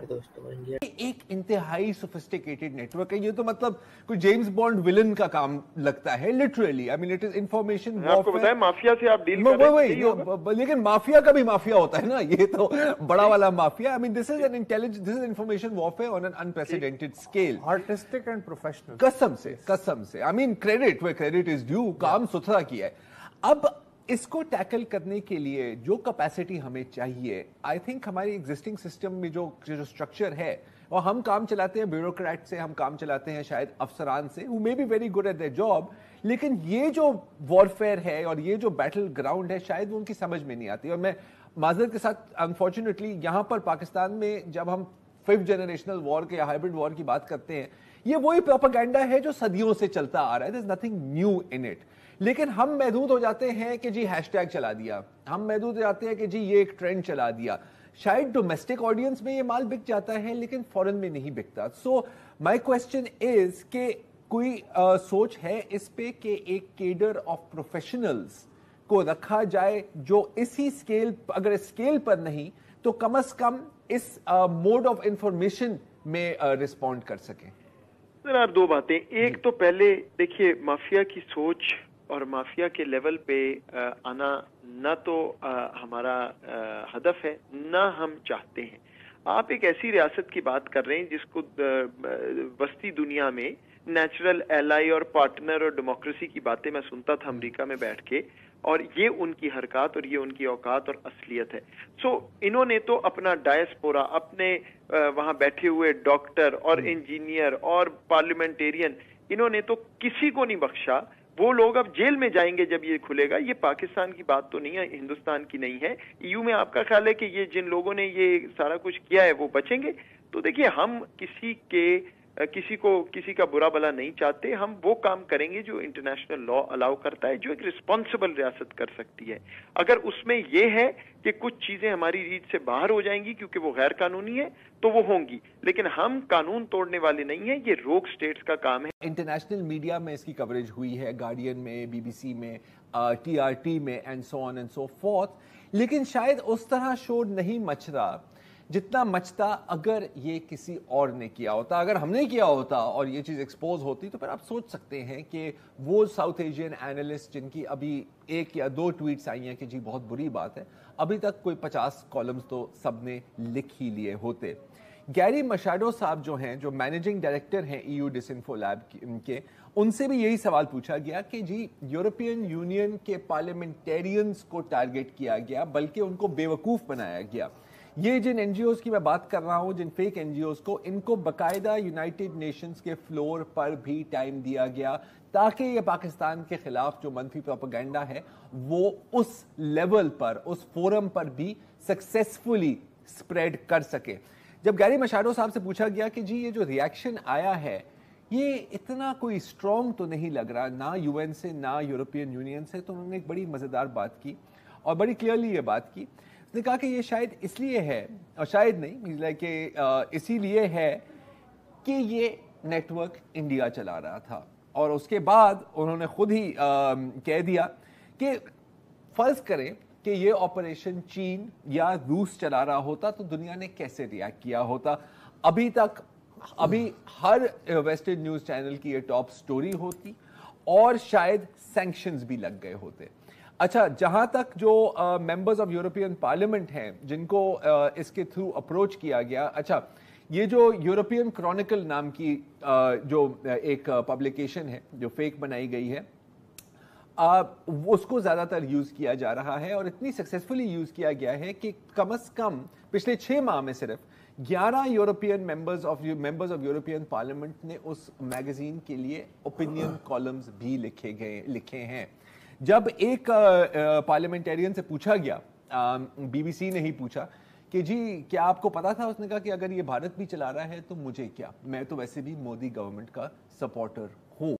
तो एक इंतहाई सोफिस्टिकेटेड नेटवर्क है ये तो मतलब कुछ जेम्स बॉन्ड विलन का काम लगता है literally I mean it is information mafia से आप डील कर रहे लेकिन माफिया का भी माफिया होता है ना ये तो बड़ा वाला mafia I mean this is an intelligent this is information warfare on an unprecedented scale artistic and professional कसम से कसम से I mean credit where credit is due काम सुथरा किया है अब इसको टैकल करने के लिए जो कैपेसिटी हमें चाहिए आई थिंक हमारी एग्जिस्टिंग सिस्टम में जो जो स्ट्रक्चर है और हम काम चलाते हैं ब्यूरोक्रेट से हम काम चलाते हैं शायद अफसरान से वो may be very good at the job लेकिन ये जो वॉरफेयर है और ये जो बैटल ग्राउंड है शायद वो उनकी समझ में नहीं आती और मैं माजर के साथ अनफॉर्चुनेटली यहाँ पर पाकिस्तान में जब हम फिफ्थ जनरेशनल वॉर के हाइब्रिड वॉर की बात करते हैं ये वही प्रोपागेंडा है जो सदियों से चलता आ रहा है there is nothing new in it लेकिन हम महदूद हो जाते हैं कि जी टैग चला दिया हम महदूद हो जाते हैं कि जी ये एक ट्रेंड चला दिया शायद डोमेस्टिक ऑडियंस में ये माल बिक जाता है लेकिन फॉरेन में नहीं बिकता सो माय क्वेश्चन इज के कोई uh, सोच है इस पे कि एक केडर ऑफ प्रोफेशनल्स को रखा जाए जो इसी स्केल अगर स्केल पर नहीं तो कम अज कम इस मोड ऑफ इंफॉर्मेशन में रिस्पॉन्ड uh, कर हैं सर आप दो बातें एक तो पहले देखिए माफिया की सोच और माफिया के लेवल पे आना ना तो हमारा हदफ है ना हम चाहते हैं आप एक ऐसी रियासत की बात कर रहे हैं जिसको वस्ती दुनिया में नेचुरल एलाई और पार्टनर और डेमोक्रेसी की बातें मैं सुनता था अमेरिका में बैठ के और ये उनकी हरकत और ये उनकी औकात और असलियत है सो so, इन्होंने तो अपना डायस्पोरा अपने वहां बैठे हुए डॉक्टर और इंजीनियर हम्म। और पार्लियामेंटेरियन इन्होंने तो किसी को नहीं बख्शा वो लोग अब जेल में जाएंगे जब ये खुलेगा ये पाकिस्तान की बात तो नहीं है हिंदुस्तान की नहीं है यू में आपका ख्याल है कि ये जिन लोगों ने ये सारा कुछ किया है वो बचेंगे तो देखिए हम किसी के किसी को किसी का बुरा भला नहीं चाहते हम वो काम करेंगे जो इंटरनेशनल लॉ अलाउ करता है जो एक रिस्पॉन्सिबल रियासत कर सकती है अगर उसमें ये है कि कुछ चीज़ें हमारी रीत से बाहर हो जाएंगी क्योंकि वो गैर कानूनी है तो वो होंगी लेकिन हम कानून तोड़ने वाले नहीं है ये रोक स्टेट्स का काम है इंटरनेशनल मीडिया में इसकी कवरेज हुई है गार्डियन में बीबीसी में टी में and so on and so forth लेकिन शायद उस तरह शोर नहीं मच रहा जितना मचता अगर ये किसी और ने किया होता अगर हमने किया होता और ये चीज़ एक्सपोज होती तो फिर आप सोच सकते हैं कि वो साउथ एशियन एनालिस्ट जिनकी अभी एक या दो ट्वीट्स आई हैं कि जी बहुत बुरी बात है अभी तक कोई पचास कॉलम्स तो सब ने लिख ही लिए होते गैरी मशाडो साहब जो हैं जो मैनेजिंग डायरेक्टर हैं ई यू डिसिनफो लैब के उनसे भी यही सवाल पूछा गया कि जी यूरोपियन यूनियन के पार्लियामेंटेरियंस को टारगेट किया गया बल्कि उनको बेवकूफ़ बनाया गया ये जिन एन की मैं बात कर रहा हूँ जिन फेक एन को इनको बाकायदा यूनाइटेड नेशंस के फ्लोर पर भी टाइम दिया गया ताकि ये पाकिस्तान के खिलाफ जो मनफी प्रोपागेंडा है वो उस लेवल पर उस फोरम पर भी सक्सेसफुली स्प्रेड कर सके जब गैरी मशारो साहब से पूछा गया कि जी ये जो रिएक्शन आया है ये इतना कोई स्ट्रॉन्ग तो नहीं लग रहा ना यूएन से ना यूरोपियन यूनियन से तो उन्होंने एक बड़ी मज़ेदार बात की और बड़ी क्लियरली ये बात की उसने कहा कि ये शायद इसलिए है और शायद नहीं लाइक इसीलिए है कि ये नेटवर्क इंडिया चला रहा था और उसके बाद उन्होंने खुद ही आ, कह दिया कि फर्ज करें कि ये ऑपरेशन चीन या रूस चला रहा होता तो दुनिया ने कैसे रिएक्ट किया होता अभी तक अभी हर वेस्टर्न न्यूज़ चैनल की ये टॉप स्टोरी होती और शायद सैंक्शंस भी लग गए होते अच्छा जहां तक जो मेंबर्स ऑफ यूरोपियन पार्लियामेंट हैं जिनको uh, इसके थ्रू अप्रोच किया गया अच्छा ये जो यूरोपियन क्रॉनिकल नाम की uh, जो एक पब्लिकेशन है जो फेक बनाई गई है uh, उसको ज़्यादातर यूज़ किया जा रहा है और इतनी सक्सेसफुली यूज़ किया गया है कि कम अज़ कम पिछले छः माह में सिर्फ 11 European members of members of European parliament ने उस मैगज़ीन के लिए ओपिनियन कॉलम्स भी लिखे गए लिखे हैं जब एक पार्लियामेंटेरियन से पूछा गया बीबीसी ने ही पूछा कि जी क्या आपको पता था उसने कहा कि अगर ये भारत भी चला रहा है तो मुझे क्या मैं तो वैसे भी मोदी गवर्नमेंट का सपोर्टर हूँ